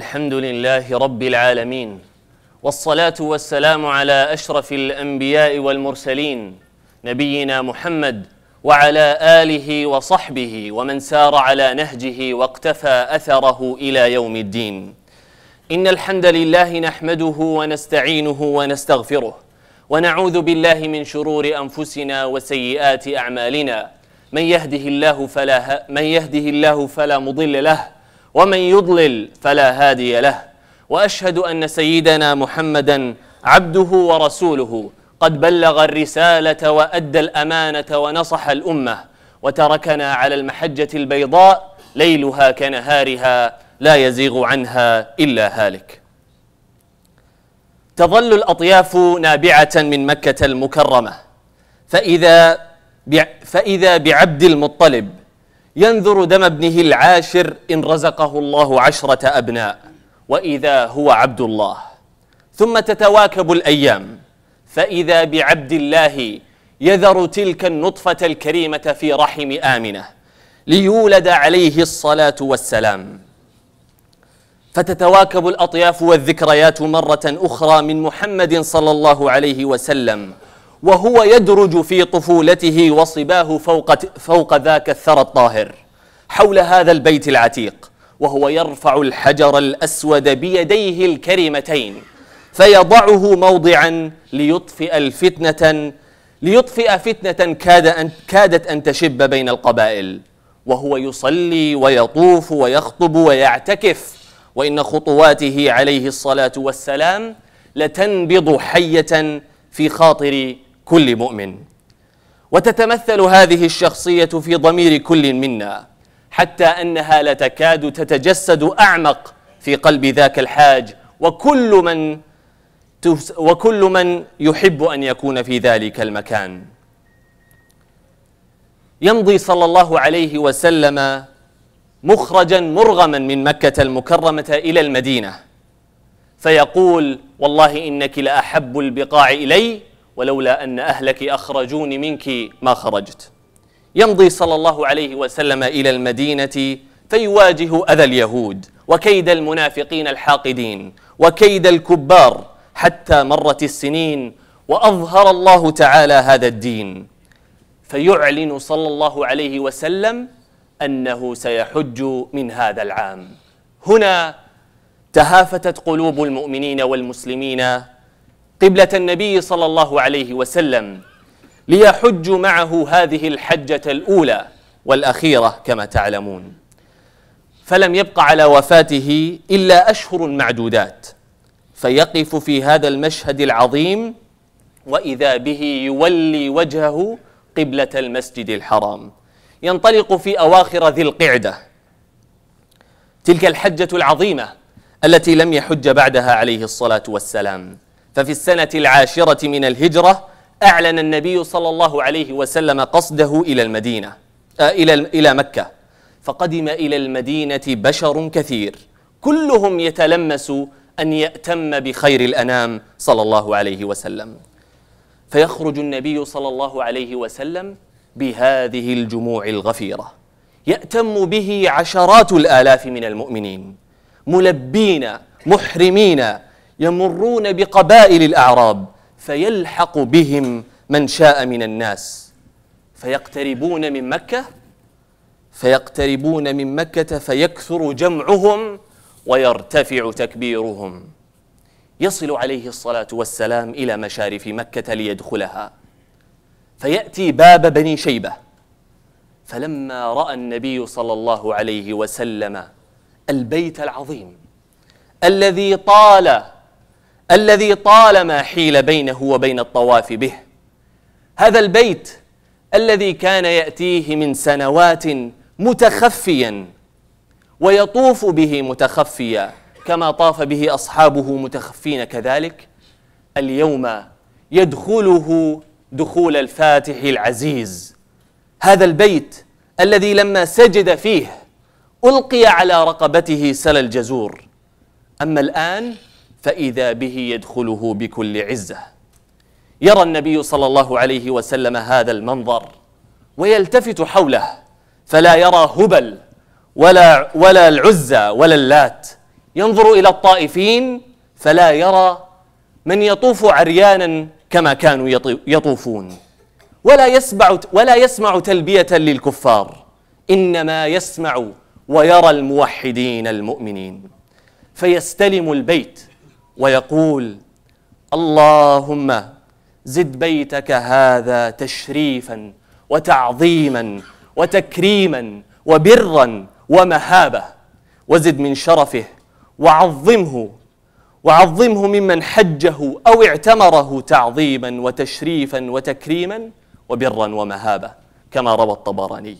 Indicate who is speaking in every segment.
Speaker 1: الحمد لله رب العالمين والصلاة والسلام على أشرف الأنبياء والمرسلين نبينا محمد وعلى آله وصحبه ومن سار على نهجه واقتفى أثره إلى يوم الدين إن الحمد لله نحمده ونستعينه ونستغفره ونعوذ بالله من شرور أنفسنا وسيئات أعمالنا من يهده الله فلا, من يهده الله فلا مضل له ومن يضلل فلا هادي له واشهد ان سيدنا محمدا عبده ورسوله قد بلغ الرساله وادى الامانه ونصح الامه وتركنا على المحجه البيضاء ليلها كنهارها لا يزيغ عنها الا هالك تظل الاطياف نابعه من مكه المكرمه فاذا فاذا بعبد المطلب ينذر دم ابنه العاشر إن رزقه الله عشرة أبناء وإذا هو عبد الله ثم تتواكب الأيام فإذا بعبد الله يذر تلك النطفة الكريمة في رحم آمنة ليولد عليه الصلاة والسلام فتتواكب الأطياف والذكريات مرة أخرى من محمد صلى الله عليه وسلم وهو يدرج في طفولته وصباه فوق, فوق ذاك الثرى الطاهر حول هذا البيت العتيق وهو يرفع الحجر الأسود بيديه الكريمتين فيضعه موضعا ليطفئ الفتنة ليطفئ فتنة كاد أن كادت أن تشب بين القبائل وهو يصلي ويطوف ويخطب ويعتكف وإن خطواته عليه الصلاة والسلام لتنبض حية في خاطر كل مؤمن وتتمثل هذه الشخصيه في ضمير كل منا حتى انها لا تكاد تتجسد اعمق في قلب ذاك الحاج وكل من وكل من يحب ان يكون في ذلك المكان يمضي صلى الله عليه وسلم مخرجا مرغما من مكه المكرمه الى المدينه فيقول والله انك لاحب البقاع الي ولولا أن أهلك أخرجوني منك ما خرجت يمضي صلى الله عليه وسلم إلى المدينة فيواجه أذى اليهود وكيد المنافقين الحاقدين وكيد الكبار حتى مرت السنين وأظهر الله تعالى هذا الدين فيعلن صلى الله عليه وسلم أنه سيحج من هذا العام هنا تهافتت قلوب المؤمنين والمسلمين قبلة النبي صلى الله عليه وسلم ليحج معه هذه الحجة الأولى والأخيرة كما تعلمون فلم يبق على وفاته إلا أشهر معدودات فيقف في هذا المشهد العظيم وإذا به يولي وجهه قبلة المسجد الحرام ينطلق في أواخر ذي القعدة تلك الحجة العظيمة التي لم يحج بعدها عليه الصلاة والسلام ففي السنة العاشرة من الهجرة أعلن النبي صلى الله عليه وسلم قصده إلى المدينة آه، إلى إلى مكة فقدم إلى المدينة بشر كثير كلهم يتلمس أن يأتم بخير الأنام صلى الله عليه وسلم فيخرج النبي صلى الله عليه وسلم بهذه الجموع الغفيرة يأتم به عشرات الآلاف من المؤمنين ملبين محرمين يمرون بقبائل الاعراب فيلحق بهم من شاء من الناس فيقتربون من مكه فيقتربون من مكه فيكثر جمعهم ويرتفع تكبيرهم يصل عليه الصلاه والسلام الى مشارف مكه ليدخلها فياتي باب بني شيبه فلما راى النبي صلى الله عليه وسلم البيت العظيم الذي طال الذي طالما حيل بينه وبين الطواف به هذا البيت الذي كان ياتيه من سنوات متخفيا ويطوف به متخفيا كما طاف به اصحابه متخفين كذلك اليوم يدخله دخول الفاتح العزيز هذا البيت الذي لما سجد فيه القي على رقبته سل الجزور اما الان فإذا به يدخله بكل عزة يرى النبي صلى الله عليه وسلم هذا المنظر ويلتفت حوله فلا يرى هبل ولا ولا العزى ولا اللات ينظر إلى الطائفين فلا يرى من يطوف عريانا كما كانوا يطوفون ولا يسمع ولا يسمع تلبية للكفار إنما يسمع ويرى الموحدين المؤمنين فيستلم البيت ويقول اللهم زد بيتك هذا تشريفا وتعظيما وتكريما وبرا ومهابه وزد من شرفه وعظمه وعظمه ممن حجه او اعتمره تعظيما وتشريفا وتكريما وبرا ومهابه كما روى الطبراني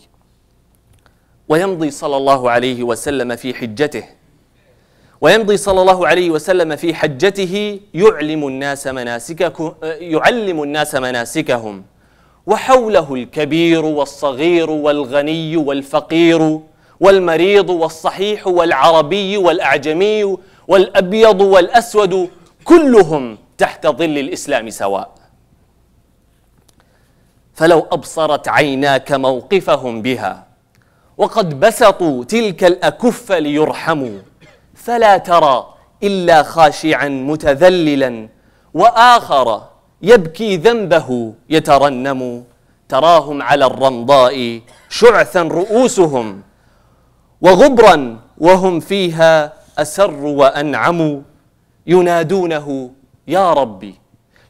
Speaker 1: ويمضي صلى الله عليه وسلم في حجته ويمضي صلى الله عليه وسلم في حجته يعلم الناس مناسككم آه، يعلم الناس مناسكهم وحوله الكبير والصغير والغني والفقير والمريض والصحيح والعربي والاعجمي والابيض والاسود كلهم تحت ظل الاسلام سواء فلو ابصرت عيناك موقفهم بها وقد بسطوا تلك الاكف ليرحموا فلا ترى الا خاشعا متذللا واخر يبكي ذنبه يترنم تراهم على الرمضاء شعثا رؤوسهم وغبرا وهم فيها اسر وانعم ينادونه يا ربي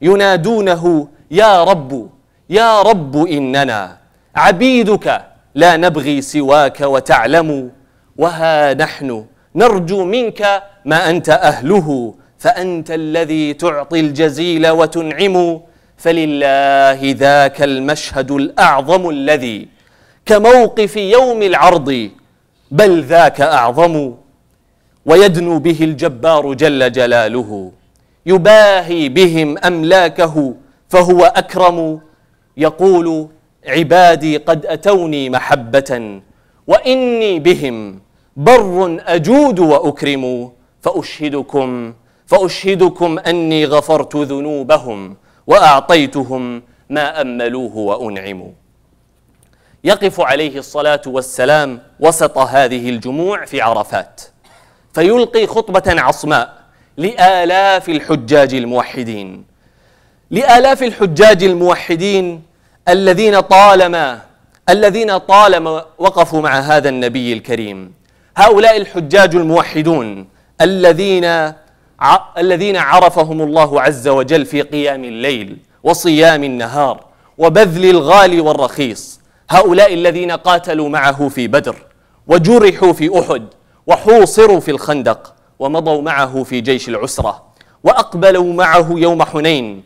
Speaker 1: ينادونه يا رب يا رب اننا عبيدك لا نبغي سواك وتعلم وها نحن نرجو منك ما أنت أهله فأنت الذي تعطي الجزيل وتنعم فلله ذاك المشهد الأعظم الذي كموقف يوم العرض بل ذاك أعظم ويدنو به الجبار جل جلاله يباهي بهم أملاكه فهو أكرم يقول عبادي قد أتوني محبة وإني بهم بر أجود وأكرم فأشهدكم فأشهدكم أني غفرت ذنوبهم وأعطيتهم ما أملوه وأنعموا يقف عليه الصلاة والسلام وسط هذه الجموع في عرفات فيلقي خطبة عصماء لآلاف الحجاج الموحدين لآلاف الحجاج الموحدين الذين طالما الذين طالما وقفوا مع هذا النبي الكريم هؤلاء الحجاج الموحدون الذين الذين عرفهم الله عز وجل في قيام الليل وصيام النهار وبذل الغالي والرخيص هؤلاء الذين قاتلوا معه في بدر وجرحوا في احد وحوصروا في الخندق ومضوا معه في جيش العسره واقبلوا معه يوم حنين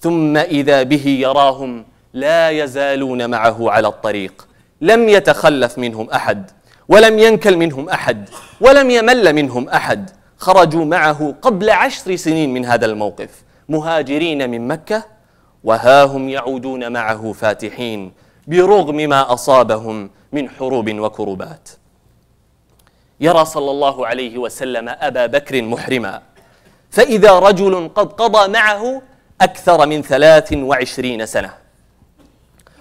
Speaker 1: ثم اذا به يراهم لا يزالون معه على الطريق لم يتخلف منهم احد ولم ينكل منهم أحد ولم يمل منهم أحد خرجوا معه قبل عشر سنين من هذا الموقف مهاجرين من مكة وها هم يعودون معه فاتحين برغم ما أصابهم من حروب وكروبات يرى صلى الله عليه وسلم أبا بكر محرما فإذا رجل قد قضى معه أكثر من ثلاث وعشرين سنة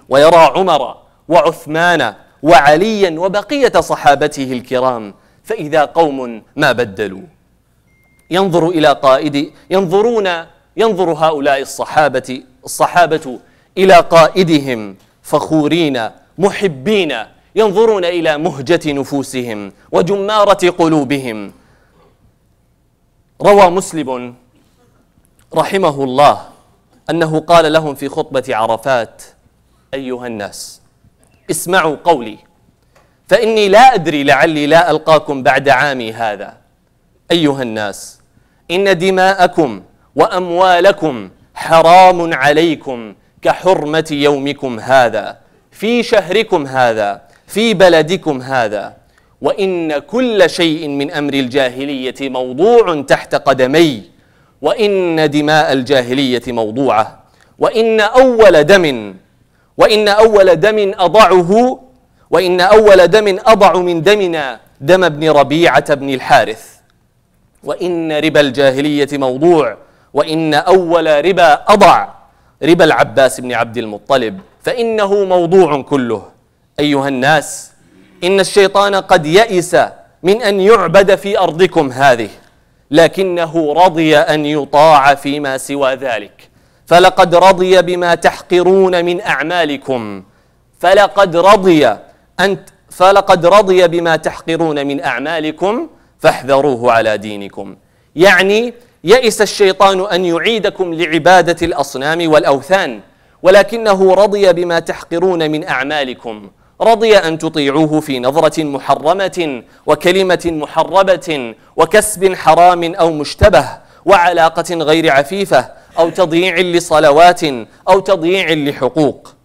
Speaker 1: ويرى عمر وعثمان وعليا وبقية صحابته الكرام فإذا قوم ما بدلوا ينظر إلى قائد ينظرون ينظر هؤلاء الصحابة الصحابة إلى قائدهم فخورين محبين ينظرون إلى مهجة نفوسهم وجمارة قلوبهم روى مسلم رحمه الله أنه قال لهم في خطبة عرفات أيها الناس اسمعوا قولي فاني لا ادري لعلي لا القاكم بعد عامي هذا ايها الناس ان دماءكم واموالكم حرام عليكم كحرمه يومكم هذا في شهركم هذا في بلدكم هذا وان كل شيء من امر الجاهليه موضوع تحت قدمي وان دماء الجاهليه موضوعه وان اول دم وإن أول دم أضعه وإن أول دم أضع من دمنا دم ابن ربيعة بن الحارث وإن ربا الجاهلية موضوع وإن أول ربا أضع ربا العباس بن عبد المطلب فإنه موضوع كله أيها الناس إن الشيطان قد يئس من أن يعبد في أرضكم هذه لكنه رضي أن يطاع فيما سوى ذلك فلقد رضي بما تحقرون من أعمالكم فلقد رضي أنت فلقد رضي بما تحقرون من أعمالكم فاحذروه على دينكم يعني يئس الشيطان أن يعيدكم لعبادة الأصنام والأوثان ولكنه رضي بما تحقرون من أعمالكم رضي أن تطيعوه في نظرة محرمة وكلمة محربة وكسب حرام أو مشتبه وعلاقة غير عفيفة أو تضييع لصلوات أو تضييع لحقوق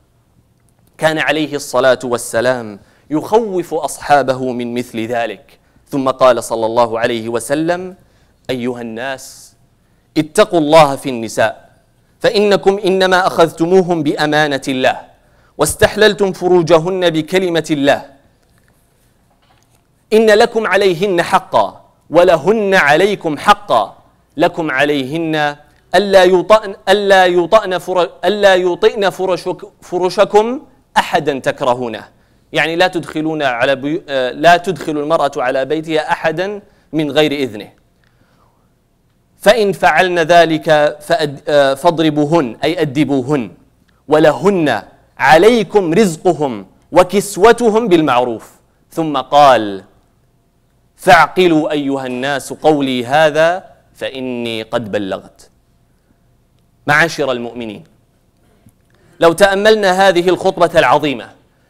Speaker 1: كان عليه الصلاة والسلام يخوف أصحابه من مثل ذلك ثم قال صلى الله عليه وسلم أيها الناس اتقوا الله في النساء فإنكم إنما أخذتموهم بأمانة الله واستحللتم فروجهن بكلمة الله إن لكم عليهن حقا ولهن عليكم حقا لكم عليهن ألا يطأن ألا يطأن ألا يطئن فرشك فرشكم أحدا تكرهونه يعني لا تدخلون على بي... آه، لا تدخل المرأة على بيتها أحدا من غير إذنه فإن فعلن ذلك فأد... آه، فاضربوهن أي أدبوهن ولهن عليكم رزقهم وكسوتهم بالمعروف ثم قال فاعقلوا أيها الناس قولي هذا فإني قد بلغت معاشر المؤمنين لو تاملنا هذه الخطبه العظيمه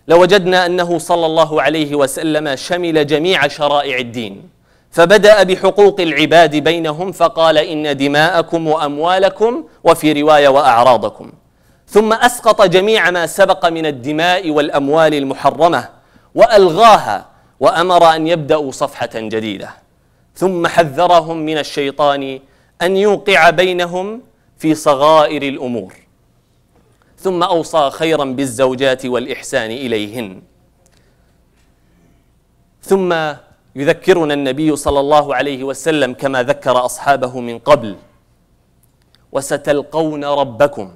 Speaker 1: لوجدنا انه صلى الله عليه وسلم شمل جميع شرائع الدين فبدا بحقوق العباد بينهم فقال ان دماءكم واموالكم وفي روايه واعراضكم ثم اسقط جميع ما سبق من الدماء والاموال المحرمه والغاها وامر ان يبداوا صفحه جديده ثم حذرهم من الشيطان ان يوقع بينهم في صغائر الامور ثم اوصى خيرا بالزوجات والاحسان اليهن ثم يذكرنا النبي صلى الله عليه وسلم كما ذكر اصحابه من قبل وستلقون ربكم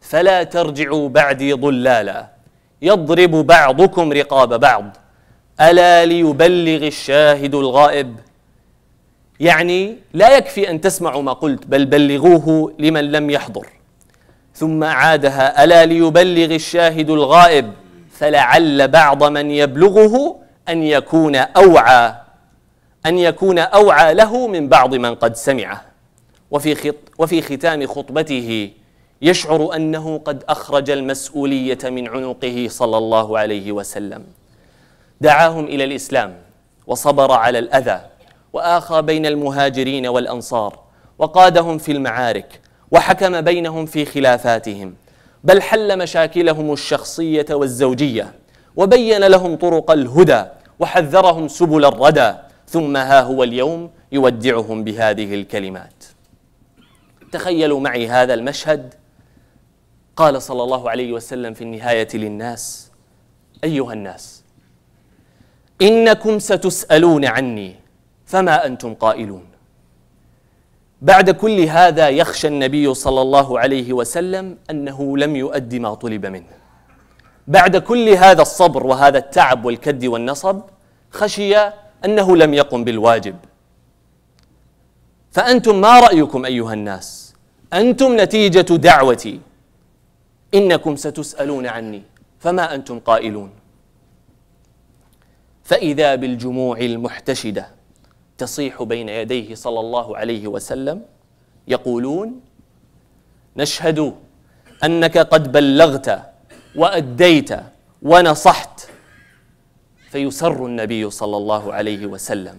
Speaker 1: فلا ترجعوا بعدي ضلالا يضرب بعضكم رقاب بعض الا ليبلغ الشاهد الغائب يعني لا يكفي أن تسمعوا ما قلت بل بلغوه لمن لم يحضر ثم أعادها ألا ليبلغ الشاهد الغائب فلعل بعض من يبلغه أن يكون أوعى أن يكون أوعى له من بعض من قد سمعه وفي, خط وفي ختام خطبته يشعر أنه قد أخرج المسؤولية من عنقه صلى الله عليه وسلم دعاهم إلى الإسلام وصبر على الأذى واخى بين المهاجرين والانصار وقادهم في المعارك وحكم بينهم في خلافاتهم بل حل مشاكلهم الشخصيه والزوجيه وبين لهم طرق الهدى وحذرهم سبل الردى ثم ها هو اليوم يودعهم بهذه الكلمات تخيلوا معي هذا المشهد قال صلى الله عليه وسلم في النهايه للناس ايها الناس انكم ستسالون عني فما انتم قائلون بعد كل هذا يخشى النبي صلى الله عليه وسلم انه لم يؤد ما طلب منه بعد كل هذا الصبر وهذا التعب والكد والنصب خشي انه لم يقم بالواجب فانتم ما رايكم ايها الناس انتم نتيجه دعوتي انكم ستسالون عني فما انتم قائلون فاذا بالجموع المحتشده تصيح بين يديه صلى الله عليه وسلم يقولون نشهد انك قد بلغت واديت ونصحت فيسر النبي صلى الله عليه وسلم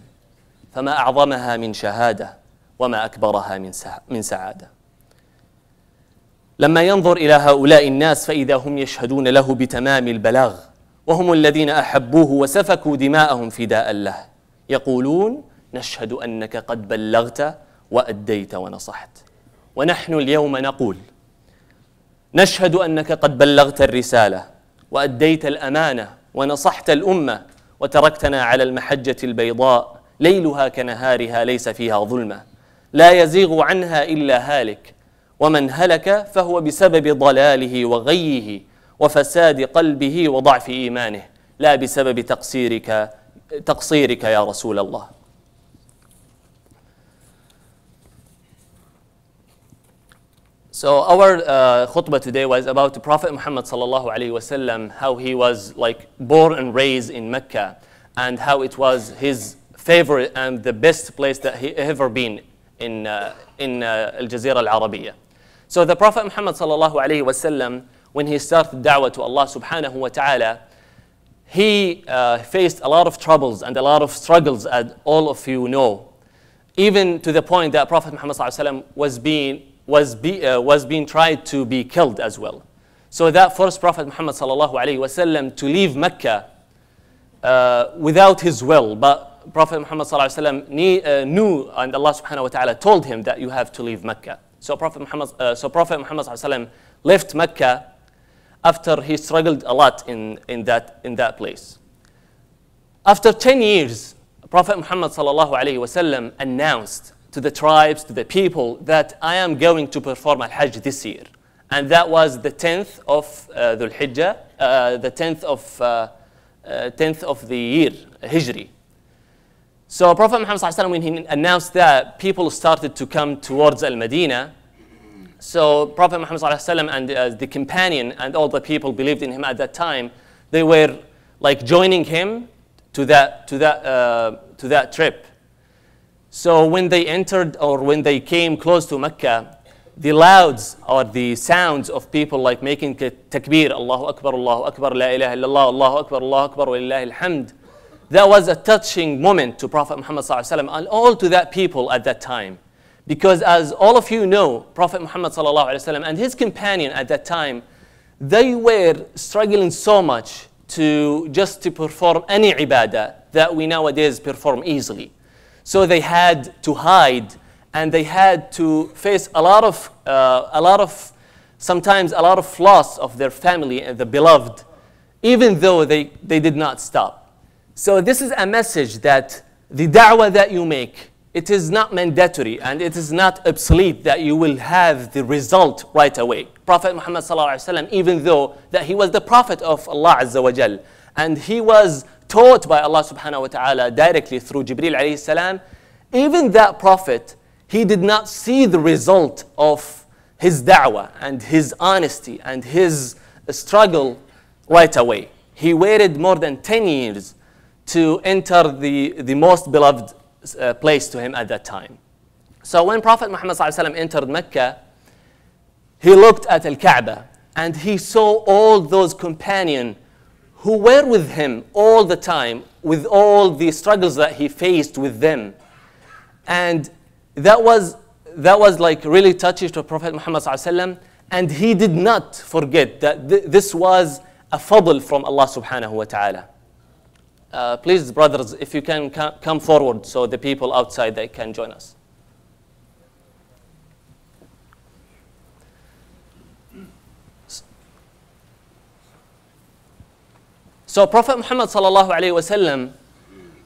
Speaker 1: فما اعظمها من شهاده وما اكبرها من من سعاده لما ينظر الى هؤلاء الناس فاذا هم يشهدون له بتمام البلاغ وهم الذين احبوه وسفكوا دماءهم فداء له يقولون نشهد انك قد بلغت واديت ونصحت ونحن اليوم نقول نشهد انك قد بلغت الرساله واديت الامانه ونصحت الامه وتركتنا على المحجه البيضاء ليلها كنهارها ليس فيها ظلمه لا يزيغ عنها الا هالك ومن هلك فهو بسبب ضلاله وغيه وفساد قلبه وضعف ايمانه لا بسبب تقصيرك تقصيرك يا رسول الله So our uh, khutbah today was about the Prophet Muhammad sallallahu alaihi wasallam, how he was like born and raised in Mecca, and how it was his favorite and the best place that he ever been in uh, in uh, Al Jazeera Al Arabiya. So the Prophet Muhammad sallallahu alaihi wasallam, when he started da'wah to Allah subhanahu wa taala, he uh, faced a lot of troubles and a lot of struggles, as all of you know, even to the point that Prophet Muhammad sallallahu alaihi wasallam was being was, be, uh, was being tried to be killed as well. So that forced Prophet Muhammad وسلم, to leave Mecca uh, without his will. But Prophet Muhammad وسلم, uh, knew and Allah subhanahu wa ta'ala told him that you have to leave Mecca. So Prophet Muhammad, uh, so Prophet Muhammad وسلم, left Mecca after he struggled a lot in, in, that, in that place. After 10 years, Prophet Muhammad وسلم, announced to the tribes, to the people, that I am going to perform Al Hajj this year. And that was the 10th of uh, Dhul Hijjah, uh, the 10th of, uh, 10th uh, of the year, Hijri. So Prophet Muhammad when he announced that, people started to come towards Al-Madinah. So Prophet Muhammad and uh, the companion and all the people believed in him at that time, they were like joining him to that, to that, uh, to that trip. So when they entered or when they came close to Mecca, the louds or the sounds of people like making takbir, Allahu Akbar, Allahu Akbar, La ilaha illallah, Allahu Akbar, Allahu Akbar, Walillahi alhamd. That was a touching moment to Prophet Muhammad and all to that people at that time. Because as all of you know, Prophet Muhammad and his companion at that time, they were struggling so much to just to perform any ibadah that we nowadays perform easily. So they had to hide and they had to face a lot of, uh, a lot of sometimes a lot of loss of their family and the beloved, even though they, they did not stop. So this is a message that the da'wah that you make, it is not mandatory and it is not obsolete that you will have the result right away. Prophet Muhammad even though that he was the prophet of Allah Azza wa Jal, and he was taught by Allah subhanahu wa ta'ala directly through Jibril alayhi salam. Even that prophet, he did not see the result of his da'wah and his honesty and his struggle right away. He waited more than 10 years to enter the, the most beloved uh, place to him at that time. So when Prophet Muhammad entered Mecca, he looked at Al Kaaba and he saw all those companion who were with him all the time, with all the struggles that he faced with them. And that was, that was like really touchy to Prophet Muhammad and he did not forget that th this was a fadl from Allah subhanahu wa ta'ala. Uh, please, brothers, if you can come forward so the people outside they can join us. So Prophet Muhammad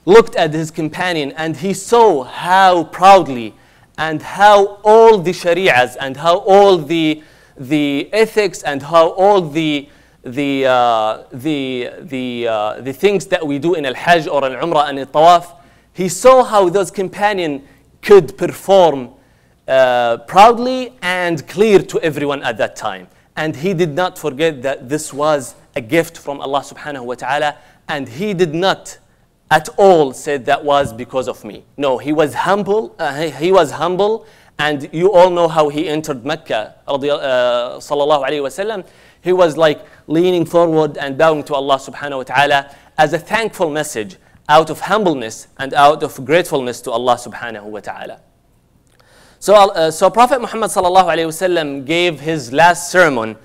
Speaker 1: looked at his companion and he saw how proudly and how all the shari'as and how all the, the ethics and how all the, the, uh, the, the, uh, the things that we do in Al-Hajj or Al-Umrah and Al-Tawaf, he saw how those companion could perform uh, proudly and clear to everyone at that time. And he did not forget that this was a gift from Allah subhanahu wa ta'ala. And he did not at all said that was because of me. No, he was humble. Uh, he, he, was humble. And you all know how he entered Mecca, uh, sallallahu alayhi wasallam. He was like leaning forward and bowing to Allah subhanahu wa ta'ala as a thankful message out of humbleness and out of gratefulness to Allah subhanahu wa ta'ala. So, uh, so Prophet Muhammad sallallahu alayhi wasallam gave his last sermon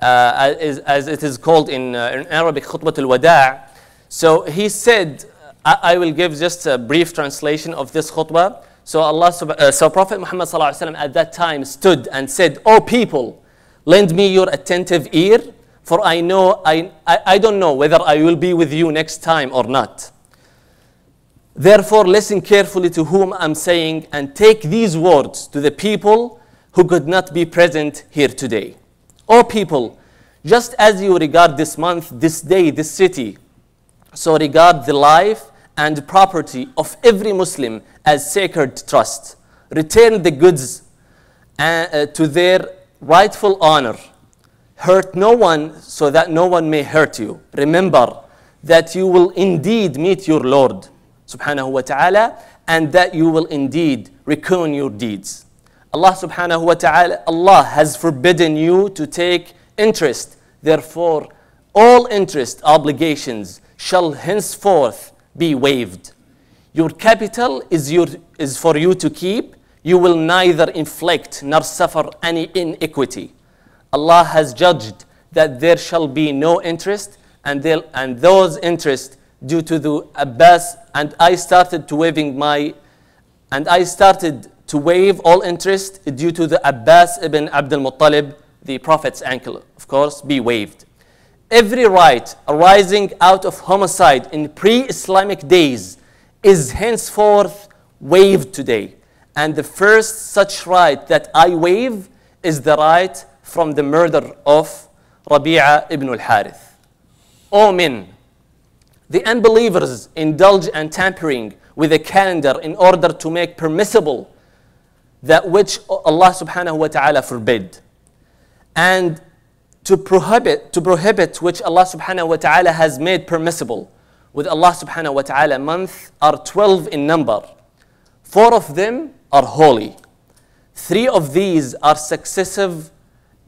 Speaker 1: uh, as, as, it is called in, uh, in Arabic, Khutbat al-Wada'. So he said, I, I, will give just a brief translation of this khutbah. So Allah, uh, so Prophet Muhammad sallallahu at that time stood and said, "O people, lend me your attentive ear, for I know I, I, I don't know whether I will be with you next time or not. Therefore, listen carefully to whom I'm saying, and take these words to the people who could not be present here today." O people, just as you regard this month, this day, this city, so regard the life and property of every Muslim as sacred trust. Return the goods uh, uh, to their rightful honor. Hurt no one so that no one may hurt you. Remember that you will indeed meet your Lord subhanahu wa ta'ala and that you will indeed reckon your deeds. Allah subhanahu wa ta'ala, Allah has forbidden you to take interest. Therefore, all interest obligations shall henceforth be waived. Your capital is, your, is for you to keep. You will neither inflict nor suffer any iniquity. Allah has judged that there shall be no interest, and, and those interest due to the Abbas, and I started to waving my, and I started to waive all interest due to the Abbas ibn Abdul Muttalib, the Prophet's uncle, of course, be waived. Every right arising out of homicide in pre Islamic days is henceforth waived today. And the first such right that I waive is the right from the murder of Rabi'a ibn al Harith. O men, the unbelievers indulge in tampering with the calendar in order to make permissible that which Allah subhanahu wa ta'ala forbid and to prohibit to prohibit which Allah subhanahu wa ta'ala has made permissible with Allah subhanahu wa ta'ala month are 12 in number four of them are holy three of these are successive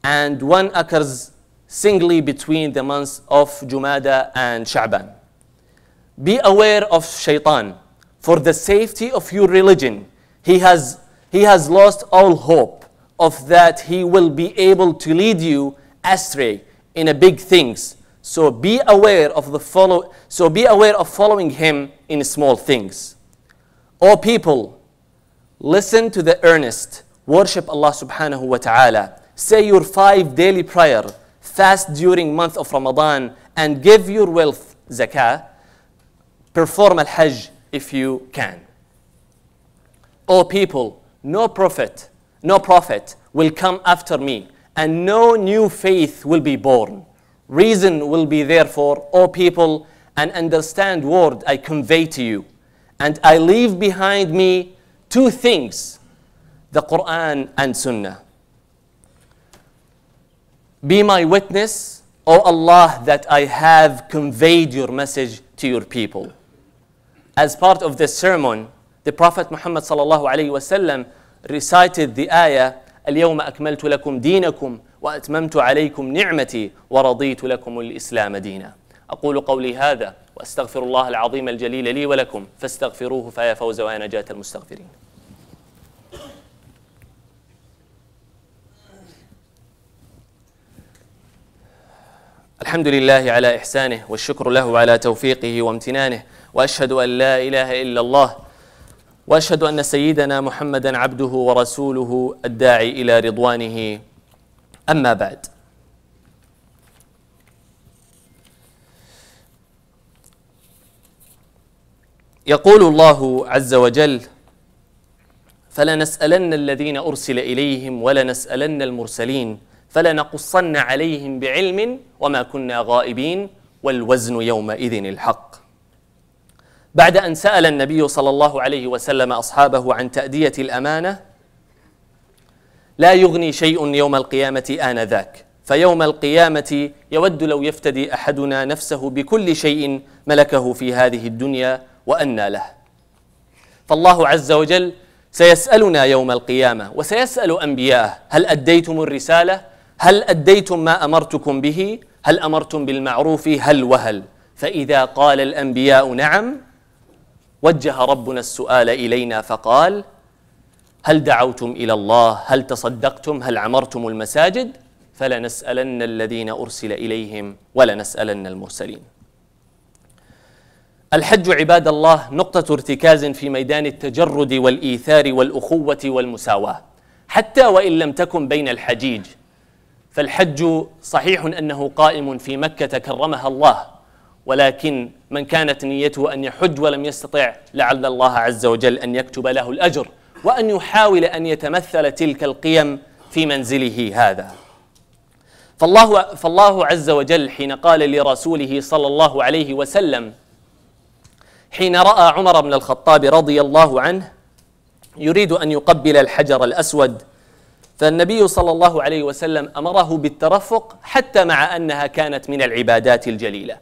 Speaker 1: and one occurs singly between the months of Jumada and Sha'ban be aware of shaitan for the safety of your religion he has he has lost all hope of that he will be able to lead you astray in a big things. So be aware of the follow so be aware of following him in small things. O people, listen to the earnest, worship Allah subhanahu wa ta'ala. Say your five daily prayer, fast during month of Ramadan, and give your wealth zakah. Perform al-hajj if you can. O people, no prophet, no prophet will come after me, and no new faith will be born. Reason will be therefore, O people, an understand word I convey to you. And I leave behind me two things, the Quran and Sunnah. Be my witness, O Allah, that I have conveyed your message to your people. As part of this sermon, the Prophet Muhammad sallallahu alayhi وسلم recited the ayah اليوم أكملت لكم دينكم وأتممت عليكم نعمتي ورضيت لكم الإسلام دينا أقول قولي هذا وأستغفر الله العظيم الجليل لي ولكم فاستغفروه فيا فوز ويا نجاة المستغفرين الحمد لله على إحسانه والشكر له على توفيقه وامتنانه وأشهد أن لا إله إلا الله واشهد ان سيدنا محمدا عبده ورسوله الداعي الى رضوانه اما بعد يقول الله عز وجل فلنسالن الذين ارسل اليهم ولنسالن المرسلين فلنقصن عليهم بعلم وما كنا غائبين والوزن يومئذ الحق بعد أن سأل النبي صلى الله عليه وسلم أصحابه عن تأدية الأمانة لا يغني شيء يوم القيامة آنذاك فيوم القيامة يود لو يفتدي أحدنا نفسه بكل شيء ملكه في هذه الدنيا وأنى له فالله عز وجل سيسألنا يوم القيامة وسيسأل أنبياءه هل أديتم الرسالة؟ هل أديتم ما أمرتكم به؟ هل أمرتم بالمعروف؟ هل وهل؟ فإذا قال الأنبياء نعم وجه ربنا السؤال الينا فقال هل دعوتم الى الله هل تصدقتم هل عمرتم المساجد فلنسالن الذين ارسل اليهم ولنسالن المرسلين الحج عباد الله نقطه ارتكاز في ميدان التجرد والايثار والاخوه والمساواه حتى وان لم تكن بين الحجيج فالحج صحيح انه قائم في مكه كرمها الله ولكن من كانت نيته أن يحج ولم يستطع لعل الله عز وجل أن يكتب له الأجر وأن يحاول أن يتمثل تلك القيم في منزله هذا فالله, فالله عز وجل حين قال لرسوله صلى الله عليه وسلم حين رأى عمر بن الخطاب رضي الله عنه يريد أن يقبل الحجر الأسود فالنبي صلى الله عليه وسلم أمره بالترفق حتى مع أنها كانت من العبادات الجليلة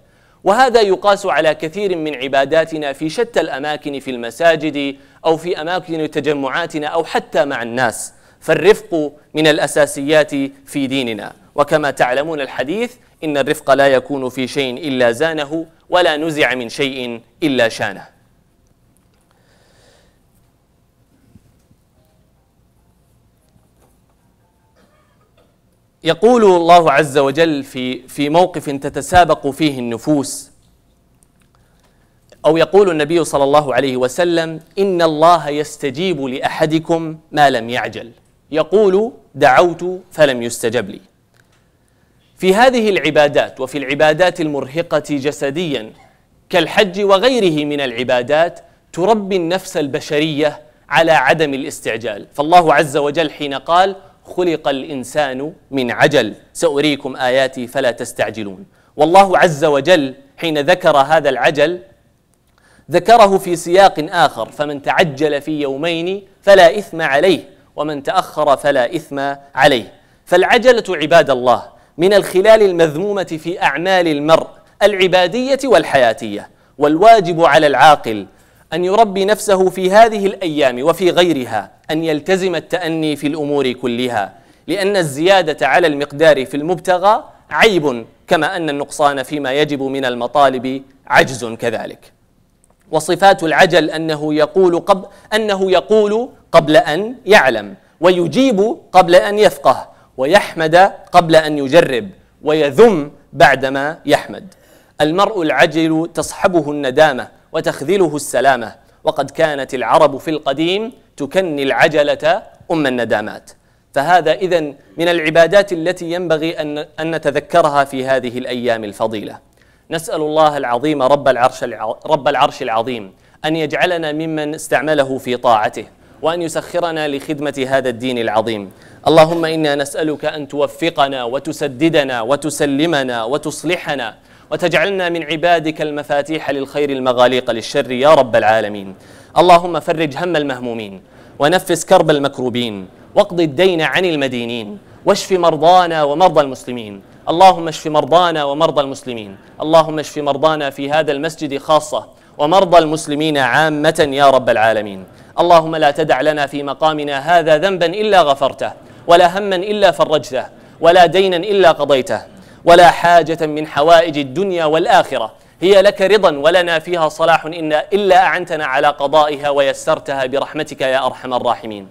Speaker 1: وهذا يقاس على كثير من عباداتنا في شتى الأماكن في المساجد أو في أماكن تجمعاتنا أو حتى مع الناس فالرفق من الأساسيات في ديننا وكما تعلمون الحديث إن الرفق لا يكون في شيء إلا زانه ولا نزع من شيء إلا شانه يقول الله عز وجل في في موقف تتسابق فيه النفوس او يقول النبي صلى الله عليه وسلم ان الله يستجيب لاحدكم ما لم يعجل يقول دعوت فلم يستجب لي في هذه العبادات وفي العبادات المرهقه جسديا كالحج وغيره من العبادات تربي النفس البشريه على عدم الاستعجال فالله عز وجل حين قال خلق الانسان من عجل ساريكم اياتي فلا تستعجلون والله عز وجل حين ذكر هذا العجل ذكره في سياق اخر فمن تعجل في يومين فلا اثم عليه ومن تاخر فلا اثم عليه فالعجله عباد الله من الخلال المذمومه في اعمال المرء العباديه والحياتيه والواجب على العاقل أن يربي نفسه في هذه الأيام وفي غيرها أن يلتزم التأني في الأمور كلها لأن الزيادة على المقدار في المبتغى عيب كما أن النقصان فيما يجب من المطالب عجز كذلك وصفات العجل أنه يقول قبل, أنه يقول قبل أن يعلم ويجيب قبل أن يفقه ويحمد قبل أن يجرب ويذم بعدما يحمد المرء العجل تصحبه الندامة وتخذله السلامة وقد كانت العرب في القديم تكني العجلة أم الندامات فهذا إذا من العبادات التي ينبغي أن, أن نتذكرها في هذه الأيام الفضيلة نسأل الله العظيم رب العرش, رب العرش العظيم أن يجعلنا ممن استعمله في طاعته وأن يسخرنا لخدمة هذا الدين العظيم اللهم إنا نسألك أن توفقنا وتسددنا وتسلمنا وتصلحنا وتجعلنا من عبادك المفاتيح للخير المغاليق للشر يا رب العالمين اللهم فرج هم المهمومين ونفس كرب المكروبين واقض الدين عن المدينين واشف مرضانا ومرضى المسلمين اللهم اشف مرضانا ومرضى المسلمين اللهم اشف مرضانا في هذا المسجد خاصة ومرضى المسلمين عامة يا رب العالمين اللهم لا تدع لنا في مقامنا هذا ذنبا إلا غفرته ولا هما إلا فرجته ولا دينا إلا قضيته ولا حاجة من حوائج الدنيا والآخرة هي لك رضا ولنا فيها صلاح إنا إلا أعنتنا على قضائها ويسرتها برحمتك يا أرحم الراحمين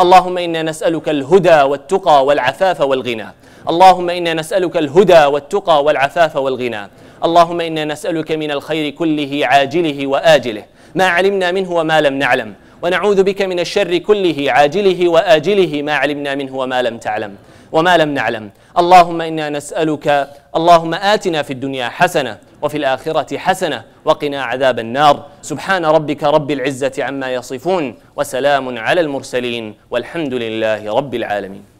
Speaker 1: اللهم إنا نسألك الهدى والتقى والعفاف والغنى اللهم إنا نسألك الهدى والتقى والعفاف والغنى اللهم إنا نسألك من الخير كله عاجله وآجله ما علمنا منه وما لم نعلم ونعوذ بك من الشر كله عاجله وآجله ما علمنا منه وما لم تعلم وما لم نعلم اللهم إنا نسألك اللهم آتنا في الدنيا حسنة وفي الآخرة حسنة وقنا عذاب النار سبحان ربك رب العزة عما يصفون وسلام على المرسلين والحمد لله رب العالمين